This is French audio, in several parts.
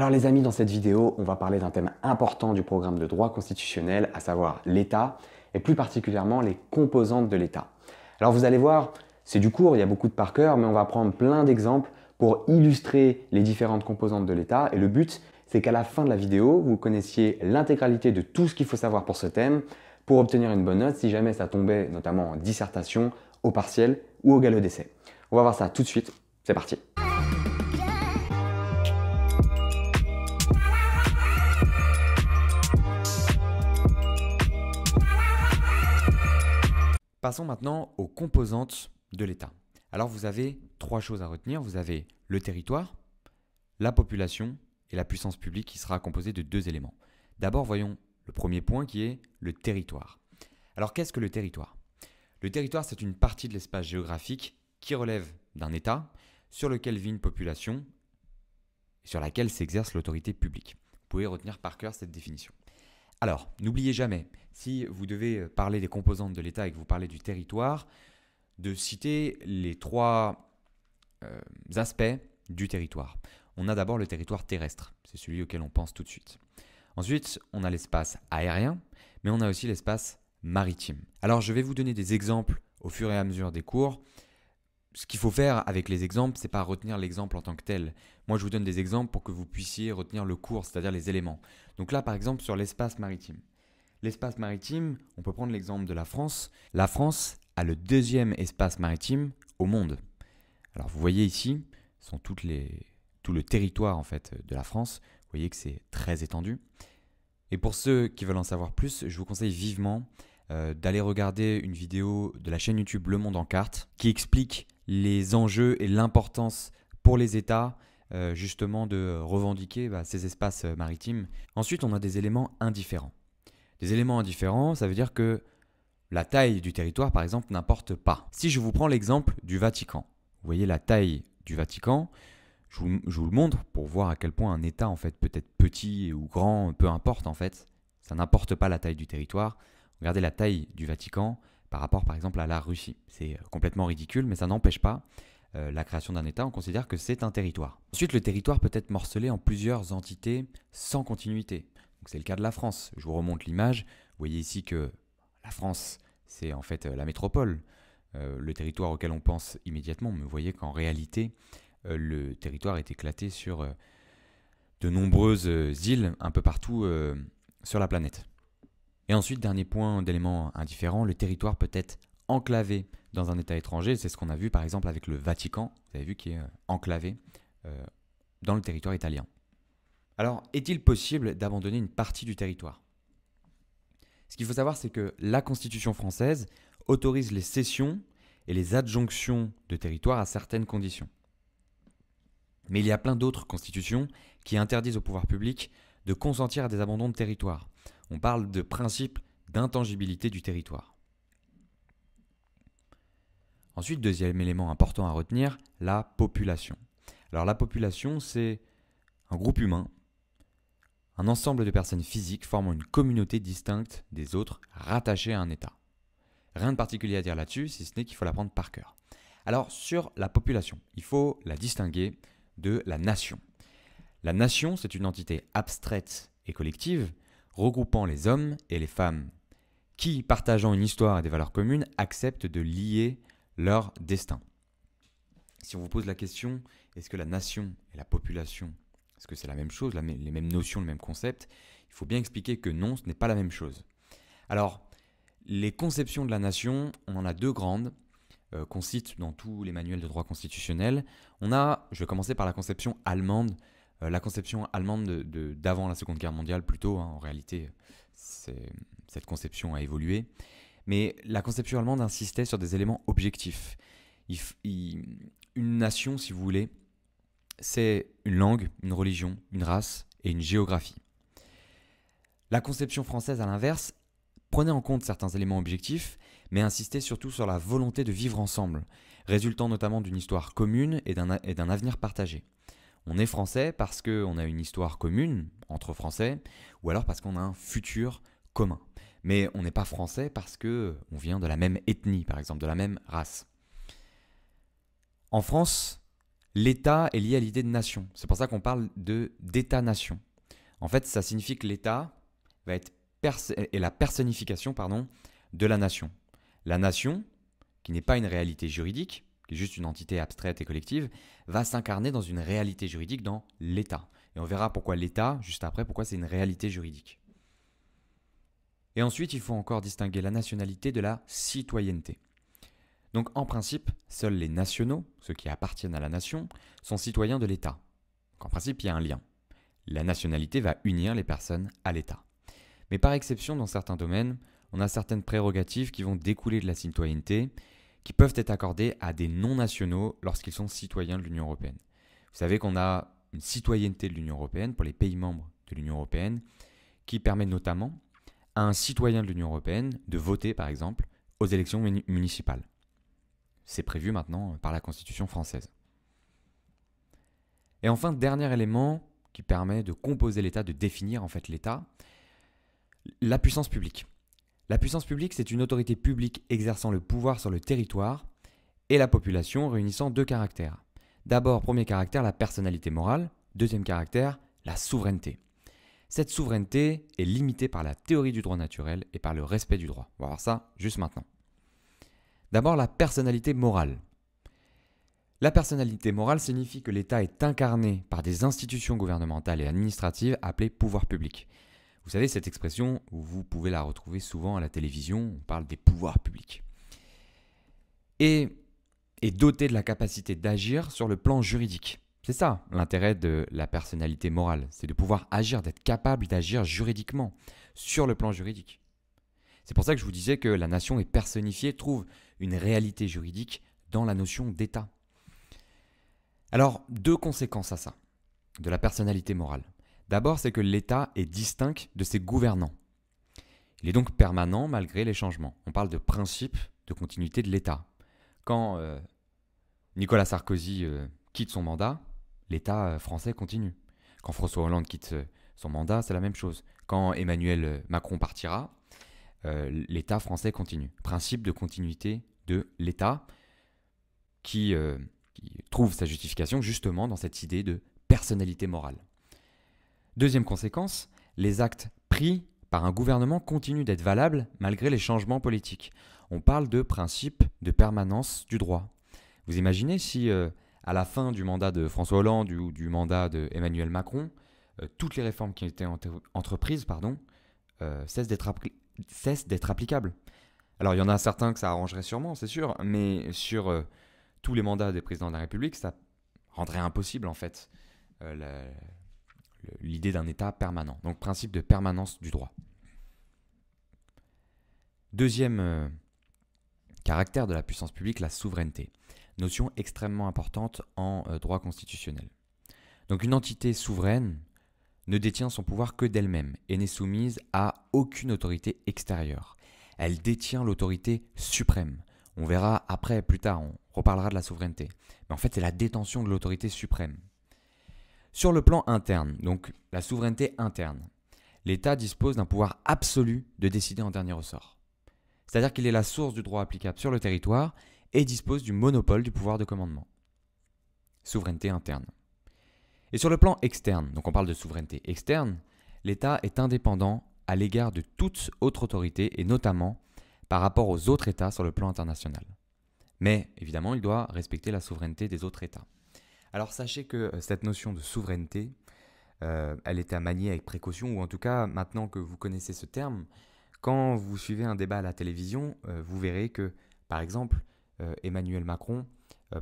Alors les amis, dans cette vidéo, on va parler d'un thème important du programme de droit constitutionnel, à savoir l'État, et plus particulièrement les composantes de l'État. Alors vous allez voir, c'est du cours, il y a beaucoup de par cœur, mais on va prendre plein d'exemples pour illustrer les différentes composantes de l'État, et le but, c'est qu'à la fin de la vidéo, vous connaissiez l'intégralité de tout ce qu'il faut savoir pour ce thème, pour obtenir une bonne note si jamais ça tombait notamment en dissertation, au partiel ou au galop d'essai. On va voir ça tout de suite, c'est parti Passons maintenant aux composantes de l'État. Alors vous avez trois choses à retenir. Vous avez le territoire, la population et la puissance publique qui sera composée de deux éléments. D'abord, voyons le premier point qui est le territoire. Alors qu'est-ce que le territoire Le territoire, c'est une partie de l'espace géographique qui relève d'un État sur lequel vit une population et sur laquelle s'exerce l'autorité publique. Vous pouvez retenir par cœur cette définition. Alors, n'oubliez jamais, si vous devez parler des composantes de l'État et que vous parlez du territoire, de citer les trois euh, aspects du territoire. On a d'abord le territoire terrestre, c'est celui auquel on pense tout de suite. Ensuite, on a l'espace aérien, mais on a aussi l'espace maritime. Alors, je vais vous donner des exemples au fur et à mesure des cours ce qu'il faut faire avec les exemples, c'est pas retenir l'exemple en tant que tel. Moi, je vous donne des exemples pour que vous puissiez retenir le cours, c'est-à-dire les éléments. Donc là, par exemple, sur l'espace maritime. L'espace maritime, on peut prendre l'exemple de la France. La France a le deuxième espace maritime au monde. Alors vous voyez ici, sont toutes les, tout le territoire en fait de la France. Vous voyez que c'est très étendu. Et pour ceux qui veulent en savoir plus, je vous conseille vivement euh, d'aller regarder une vidéo de la chaîne YouTube Le Monde en carte qui explique les enjeux et l'importance pour les États euh, justement de revendiquer bah, ces espaces euh, maritimes. Ensuite, on a des éléments indifférents. Des éléments indifférents, ça veut dire que la taille du territoire, par exemple, n'importe pas. Si je vous prends l'exemple du Vatican, vous voyez la taille du Vatican, je vous, je vous, le montre pour voir à quel point un État, en fait, peut être petit ou grand, peu importe, en fait, ça n'importe pas la taille du territoire. Regardez la taille du Vatican par rapport par exemple à la Russie. C'est euh, complètement ridicule, mais ça n'empêche pas euh, la création d'un État, on considère que c'est un territoire. Ensuite, le territoire peut être morcelé en plusieurs entités sans continuité. C'est le cas de la France. Je vous remonte l'image. Vous voyez ici que la France, c'est en fait euh, la métropole, le territoire auquel on pense immédiatement, mais vous voyez qu'en réalité, le territoire est éclaté sur de nombreuses îles un peu partout sur la planète. Et ensuite, dernier point d'élément indifférent, le territoire peut être enclavé dans un État étranger. C'est ce qu'on a vu par exemple avec le Vatican, vous avez vu qui est euh, enclavé euh, dans le territoire italien. Alors, est-il possible d'abandonner une partie du territoire Ce qu'il faut savoir, c'est que la Constitution française autorise les cessions et les adjonctions de territoire à certaines conditions. Mais il y a plein d'autres constitutions qui interdisent au pouvoir public de consentir à des abandons de territoire. On parle de principe d'intangibilité du territoire. Ensuite, deuxième élément important à retenir, la population. Alors la population, c'est un groupe humain, un ensemble de personnes physiques formant une communauté distincte des autres rattachée à un État. Rien de particulier à dire là-dessus, si ce n'est qu'il faut la prendre par cœur. Alors sur la population, il faut la distinguer de la nation. La nation, c'est une entité abstraite et collective regroupant les hommes et les femmes, qui, partageant une histoire et des valeurs communes, acceptent de lier leur destin. Si on vous pose la question, est-ce que la nation et la population, est-ce que c'est la même chose, les mêmes notions, le même concept Il faut bien expliquer que non, ce n'est pas la même chose. Alors, les conceptions de la nation, on en a deux grandes euh, qu'on cite dans tous les manuels de droit constitutionnel. On a, je vais commencer par la conception allemande euh, la conception allemande d'avant la Seconde Guerre mondiale, plutôt, hein, en réalité, cette conception a évolué. Mais la conception allemande insistait sur des éléments objectifs. une nation, si vous voulez, c'est une langue, une religion, une race et une géographie. La conception française, à l'inverse, prenait en compte certains éléments objectifs, mais insistait surtout sur la volonté de vivre ensemble, résultant notamment d'une histoire commune et d'un avenir partagé. On est français parce qu'on a une histoire commune entre Français, ou alors parce qu'on a un futur commun. Mais on n'est pas français parce que on vient de la même ethnie, par exemple, de la même race. En France, l'État est lié à l'idée de nation. C'est pour ça qu'on parle de d'État-nation. En fait, ça signifie que l'État va être est la personnification pardon, de la nation. La nation, qui n'est pas une réalité juridique, qui est juste une entité abstraite et collective, va s'incarner dans une réalité juridique dans l'État. Et on verra pourquoi l'État, juste après, pourquoi c'est une réalité juridique. Et ensuite, il faut encore distinguer la nationalité de la citoyenneté. Donc en principe, seuls les nationaux, ceux qui appartiennent à la nation, sont citoyens de l'État. En principe, il y a un lien. La nationalité va unir les personnes à l'État. Mais par exception, dans certains domaines, on a certaines prérogatives qui vont découler de la citoyenneté qui peuvent être accordés à des non-nationaux lorsqu'ils sont citoyens de l'Union européenne. Vous savez qu'on a une citoyenneté de l'Union européenne pour les pays membres de l'Union européenne qui permet notamment à un citoyen de l'Union européenne de voter, par exemple, aux élections municipales. C'est prévu maintenant par la Constitution française. Et enfin, dernier élément qui permet de composer l'État, de définir en fait l'État, la puissance publique. La puissance publique, c'est une autorité publique exerçant le pouvoir sur le territoire et la population réunissant deux caractères. D'abord, premier caractère, la personnalité morale. Deuxième caractère, la souveraineté. Cette souveraineté est limitée par la théorie du droit naturel et par le respect du droit. On va voir ça juste maintenant. D'abord, la personnalité morale. La personnalité morale signifie que l'État est incarné par des institutions gouvernementales et administratives appelées pouvoir publics ». Vous savez, cette expression, vous pouvez la retrouver souvent à la télévision, on parle des pouvoirs publics. Et est doté de la capacité d'agir sur le plan juridique. C'est ça l'intérêt de la personnalité morale, c'est de pouvoir agir, d'être capable d'agir juridiquement, sur le plan juridique. C'est pour ça que je vous disais que la nation est personnifiée, trouve une réalité juridique dans la notion d'État. Alors, deux conséquences à ça, de la personnalité morale. D'abord, c'est que l'État est distinct de ses gouvernants. Il est donc permanent malgré les changements. On parle de principe de continuité de l'État. Quand euh, Nicolas Sarkozy euh, quitte son mandat, l'État euh, français continue. Quand François Hollande quitte son mandat, c'est la même chose. Quand Emmanuel Macron partira, l'État français continue. Principe de continuité de l'État qui trouve sa justification justement dans cette idée de personnalité morale. Deuxième conséquence, les actes pris par un gouvernement continuent d'être valables malgré les changements politiques. On parle de principe de permanence du droit. Vous imaginez si, euh, à la fin du mandat de François Hollande ou du mandat d'Emmanuel Emmanuel Macron, euh, toutes les réformes qui ont été entreprises pardon, euh, cessent d'être applicables. Alors il y en a certains que ça arrangerait sûrement, c'est sûr, mais sur tous les mandats des présidents de la République, ça rendrait impossible en fait la, l'idée d'un état permanent. Donc principe de permanence du droit. Deuxième euh, caractère de la puissance publique, la souveraineté. Notion extrêmement importante en euh, droit constitutionnel. Donc une entité souveraine ne détient son pouvoir que d'elle-même et n'est soumise à aucune autorité extérieure. Elle détient l'autorité suprême. On verra après, plus tard, on reparlera de la souveraineté. Mais en fait, c'est la détention de l'autorité suprême. Sur le plan interne, donc la souveraineté interne, l'État dispose d'un pouvoir absolu de décider en dernier ressort. C'est-à-dire qu'il est la source du droit applicable sur le territoire et dispose du monopole du pouvoir de commandement. Souveraineté interne. Et sur le plan externe, donc on parle de souveraineté externe, l'État est indépendant à l'égard de toute autre autorité et notamment par rapport aux autres États sur le plan international. Mais évidemment, il doit respecter la souveraineté des autres États. Alors sachez que euh, cette notion de souveraineté, euh, elle est à manier avec précaution, ou en tout cas, maintenant que vous connaissez ce terme, quand vous suivez un débat à la télévision, euh, vous verrez que, par exemple, Emmanuel Macron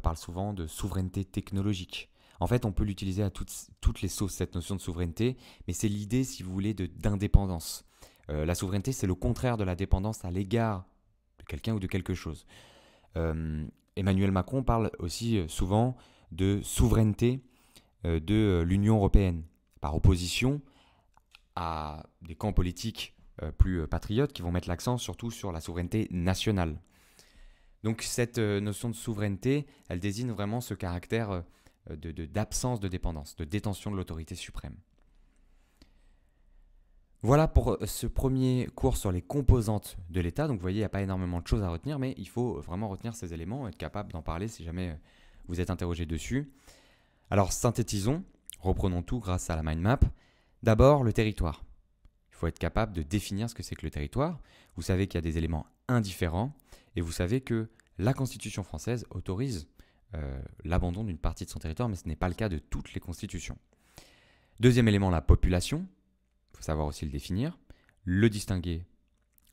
parle souvent de souveraineté technologique. En fait, on peut l'utiliser à toutes, toutes, les sauces, cette notion de souveraineté, mais c'est l'idée, si vous voulez, d'indépendance. la souveraineté, c'est le contraire de la dépendance à l'égard de quelqu'un ou de quelque chose. Emmanuel Macron parle aussi souvent de souveraineté euh, de euh, l'Union européenne, par opposition à des camps politiques euh, plus patriotes qui vont mettre l'accent surtout sur la souveraineté nationale. Donc cette notion de souveraineté, elle désigne vraiment ce caractère d'absence de, d'absence de dépendance, de détention de l'autorité suprême. Voilà pour ce premier cours sur les composantes de l'État. Donc vous voyez, il n'y a pas énormément de choses à retenir, mais il faut vraiment retenir ces éléments, être capable d'en parler si jamais vous êtes interrogé dessus. Alors synthétisons, reprenons tout grâce à la mind map. D'abord, le territoire. Il faut être capable de définir ce que c'est que le territoire. Vous savez qu'il y a des éléments indifférents et vous savez que la Constitution française autorise euh, l'abandon d'une partie de son territoire, mais ce n'est pas le cas de toutes les constitutions. Deuxième élément, la population. Il faut savoir aussi le définir, le distinguer,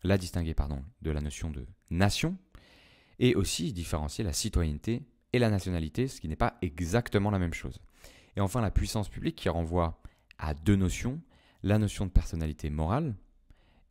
la distinguer pardon, de la notion de nation, et aussi différencier la citoyenneté et la nationalité, ce qui n'est pas exactement la même chose. Et enfin, la puissance publique qui renvoie à deux notions, la notion de personnalité morale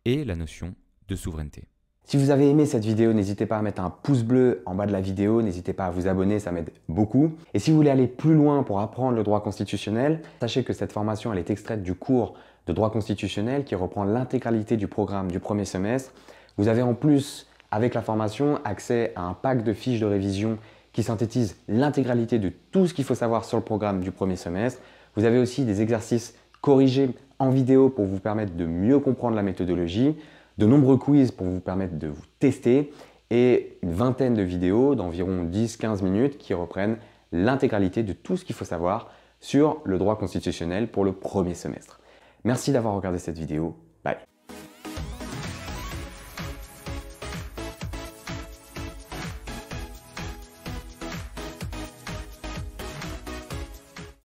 et la notion de souveraineté. Si vous avez aimé cette vidéo, n'hésitez pas à mettre un pouce bleu en bas de la vidéo, n'hésitez pas à vous abonner, ça m'aide beaucoup. Et si vous voulez aller plus loin pour apprendre le droit constitutionnel, sachez que cette formation elle est extraite du cours de droit constitutionnel qui reprend l'intégralité du programme du premier semestre. Vous avez en plus, avec la formation, accès à un pack de fiches de révision qui synthétise l'intégralité de tout ce qu'il faut savoir sur le programme du premier semestre. Vous avez aussi des exercices corrigés en vidéo pour vous permettre de mieux comprendre la méthodologie, de nombreux quiz pour vous permettre de vous tester et une vingtaine de vidéos d'environ 10-15 minutes qui reprennent l'intégralité de tout ce qu'il faut savoir sur le droit constitutionnel pour le premier semestre. Merci d'avoir regardé cette vidéo. Bye